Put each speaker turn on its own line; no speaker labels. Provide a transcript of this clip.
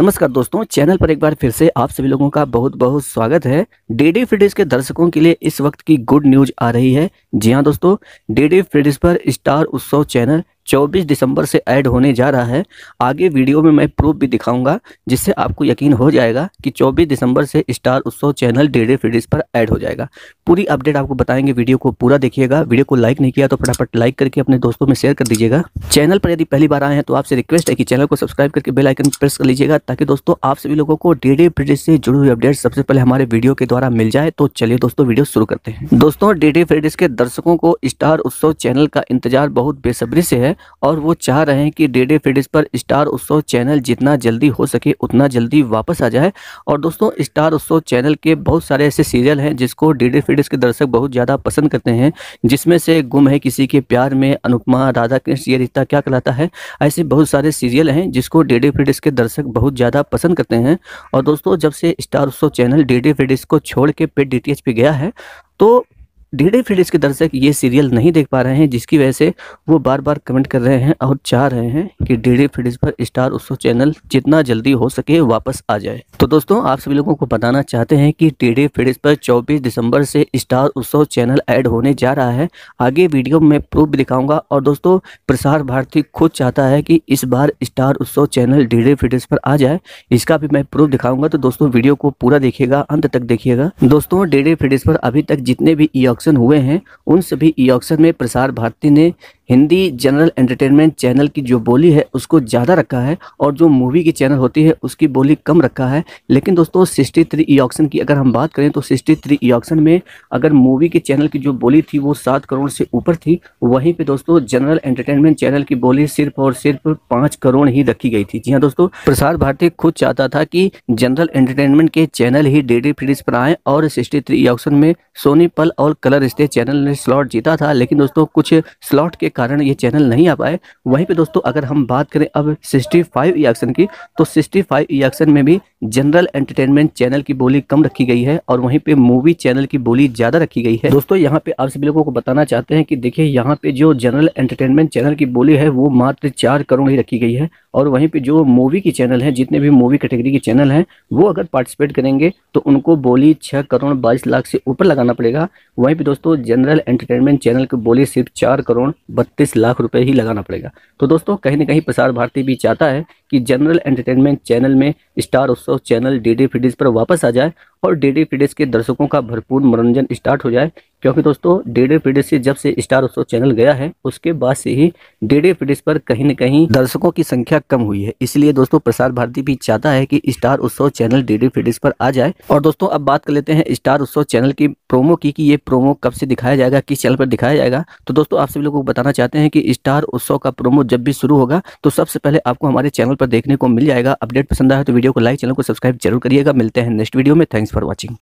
नमस्कार दोस्तों चैनल पर एक बार फिर से आप सभी लोगों का बहुत बहुत स्वागत है डीडी फ्रीडिस के दर्शकों के लिए इस वक्त की गुड न्यूज आ रही है जी हाँ दोस्तों डीडी फ्रीडिस पर स्टार उत्सव चैनल 24 दिसंबर से ऐड होने जा रहा है आगे वीडियो में मैं प्रूफ भी दिखाऊंगा जिससे आपको यकीन हो जाएगा कि 24 दिसंबर से स्टार उत्सव चैनल डेडे फीडिस पर ऐड हो जाएगा पूरी अपडेट आपको बताएंगे वीडियो को पूरा देखिएगा वीडियो को लाइक नहीं किया तो फटाफट लाइक करके अपने दोस्तों में शेयर कर दीजिएगा चैनल पर यदि पहली बार आए हैं तो आपसे रिक्वेस्ट है कि चैनल को सब्सक्राइब करके बेलाइकन प्रेस कर लीजिएगा ताकि दोस्तों आप सभी लोगों को डेडे फीडिस से जुड़ी हुई अपडेट सबसे पहले हमारे वीडियो के द्वारा मिल जाए तो चलिए दोस्तों वीडियो शुरू करते हैं दोस्तों डेडे फीडिस के दर्शकों को स्टार उत्सव चैनल का इंतजार बहुत बेसब्री से है और वो चाह रहे हैं कि डेडे फिडिस पर स्टार उत्सव चैनल जितना जल्दी हो सके उतना जल्दी वापस आ जाए और दोस्तों स्टार उत्सव चैनल के बहुत सारे ऐसे सीरियल हैं जिसको डेडे फिडिस के दर्शक बहुत ज़्यादा पसंद करते हैं जिसमें से गुम है किसी के प्यार में अनुपमा राधा कृष्ण ये रिश्ता क्या कहलाता है ऐसे बहुत सारे सीरियल हैं जिसको डेडे फिडिस के दर्शक बहुत ज़्यादा पसंद करते हैं और दोस्तों जब से स्टार उत्सव चैनल डेडे फिडिस को छोड़ के पे डी पे गया है तो ढीडे फ्रीडेज के दर्शक ये सीरियल नहीं देख पा रहे हैं जिसकी वजह से वो बार बार कमेंट कर रहे हैं और चाह रहे हैं कि ढीडे फ्रीडेज पर स्टार उत्सव चैनल जितना जल्दी हो सके वापस आ जाए तो दोस्तों आप सभी लोगों को बताना चाहते हैं कि ढीडे फ्रीडेज पर चौबीस दिसंबर से स्टार उत्सव चैनल ऐड होने जा रहा है आगे वीडियो में प्रूफ भी दिखाऊंगा और दोस्तों प्रसार भारती खुद चाहता है कि इस बार स्टार उत्सव चैनल ढीडे फ्रीडेज पर आ जाए इसका भी मैं प्रूफ दिखाऊंगा तो दोस्तों वीडियो को पूरा देखिएगा अंत तक देखिएगा दोस्तों डेडे फ्रीडेज पर अभी तक जितने भी ई ऑक्शन हुए हैं उन सभी ई ऑक्शन में प्रसार भारती ने हिंदी जनरल एंटरटेनमेंट चैनल की जो बोली है उसको ज़्यादा रखा है और जो मूवी की चैनल होती है उसकी बोली कम रखा है लेकिन दोस्तों सिक्सटी थ्री ई ऑक्शन की अगर हम बात करें तो सिक्सटी थ्री ई ऑक्शन में अगर मूवी के चैनल की जो बोली थी वो सात करोड़ से ऊपर थी वहीं पे दोस्तों जनरल एंटरटेनमेंट चैनल की बोली सिर्फ और सिर्फ पाँच करोड़ ही रखी गई थी जी हाँ दोस्तों प्रसार भारती खुद चाहता था कि जनरल एंटरटेनमेंट के चैनल ही डी डी पर आए और सिक्सटी थ्री ई ऑक्शन में सोनी पल और कलर स्टे चैनल ने स्लॉट जीता था लेकिन दोस्तों कुछ स्लॉट के कारण ये चैनल नहीं आ पाए वहीं पे दोस्तों अगर हम बात करें अब 65 फाइव की तो 65 फाइव इक्शन में भी जनरल एंटरटेनमेंट चैनल की बोली कम रखी गई है और वहीं पे मूवी चैनल की बोली ज़्यादा रखी गई है दोस्तों यहाँ पे आप सभी लोगों को बताना चाहते हैं कि देखिए यहाँ पे जो जनरल एंटरटेनमेंट चैनल की बोली है वो मात्र चार करोड़ ही रखी गई है और वहीं पे जो मूवी की चैनल है जितने भी मूवी कैटेगरी के चैनल हैं वो अगर पार्टिसिपेट करेंगे तो उनको बोली छः करोड़ बाईस लाख से ऊपर लगाना पड़ेगा वहीं पे दोस्तों जनरल एंटरटेनमेंट चैनल की बोली सिर्फ चार करोड़ बत्तीस लाख रुपये ही लगाना पड़ेगा तो दोस्तों कहीं ना कहीं प्रसार भारती भी चाहता है कि जनरल एंटरटेनमेंट चैनल में Star Utsav channel D D पर वापस आ जाए और डी डी के दर्शकों का भरपूर मनोरंजन स्टार्ट हो जाए क्योंकि दोस्तों डेडे पीडिस से जब से स्टार उत्सव चैनल गया है उसके बाद से ही डेडे पीडिस पर कहीं न कहीं दर्शकों की संख्या कम हुई है इसलिए दोस्तों प्रसार भारती भी चाहता है कि स्टार उत्सव चैनल डेडे फिडिस पर आ जाए और दोस्तों अब बात कर लेते हैं स्टार उत्सव चैनल की प्रोमो की कि ये प्रोमो कब से दिखाया जाएगा किस चैनल पर दिखाया जाएगा तो दोस्तों आप सभी लोगों को बताना चाहते हैं कि स्टार उत्सव का प्रोमो जब भी शुरू होगा तो सबसे पहले आपको हमारे चैनल पर देखने को मिल जाएगा अपडेट पसंद आया तो वीडियो को लाइक चैनल को सब्सक्राइब जरूर करिएगा मिलते हैं नेक्स्ट वीडियो में थैंक्स फॉर वॉचिंग